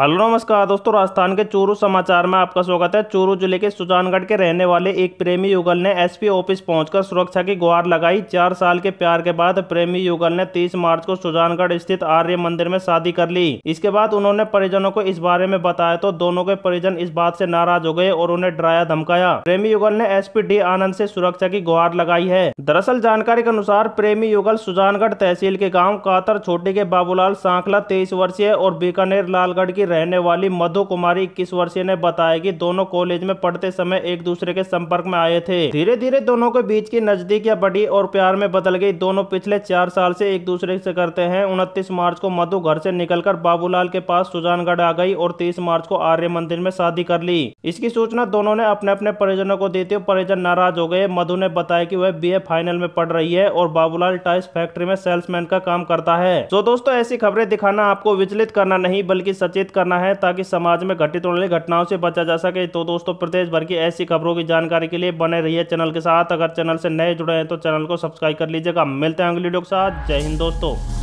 hello नमस्कार दोस्तों राजस्थान के चूरू समाचार में आपका स्वागत है चूरू जिले के सुजानगढ़ के रहने वाले एक प्रेमी युगल ने एसपी ऑफिस पहुंचकर सुरक्षा की गुहार लगाई चार साल के प्यार के बाद प्रेमी युगल ने 30 मार्च को सुजानगढ़ स्थित आर्य मंदिर में शादी कर ली इसके बाद उन्होंने परिजनों को इस बारे में बताया तो दोनों के परिजन इस बात से नाराज हो गए और उन्हें डराया धमकाया प्रेमी युगल ने एस डी आनंद से सुरक्षा की गुहार लगाई है दरअसल जानकारी के अनुसार प्रेमी युगल सुजानगढ़ तहसील के गाँव कातर छोटी के बाबूलाल सांखला तेईस वर्षीय और बीकानेर लालगढ़ की रहने वाली मधु कुमारी इक्कीस वर्षीय ने बताया कि दोनों कॉलेज में पढ़ते समय एक दूसरे के संपर्क में आए थे धीरे धीरे दोनों के बीच की नजदीकियां बढ़ी और प्यार में बदल गई दोनों पिछले चार साल से एक दूसरे से करते हैं उनतीस मार्च को मधु घर से निकलकर बाबूलाल के पास सुजानगढ़ आ गई और तीस मार्च को आर्य मंदिर में शादी कर ली इसकी सूचना दोनों ने अपने अपने परिजनों को देते हुए परिजन नाराज हो गए मधु ने बताया की वह बी फाइनल में पढ़ रही है और बाबूलाल टाइस फैक्ट्री में सेल्समैन का काम करता है तो दोस्तों ऐसी खबरें दिखाना आपको विचलित करना नहीं बल्कि सचेत करना है ताकि समाज में घटित होने वाली घटनाओं से बचा जा सके तो दोस्तों प्रदेश भर की ऐसी खबरों की जानकारी के लिए बने रहिए चैनल के साथ अगर चैनल से नए जुड़े हैं तो चैनल को सब्सक्राइब कर लीजिएगा मिलते हैं अगली वीडियो के साथ जय हिंद दोस्तों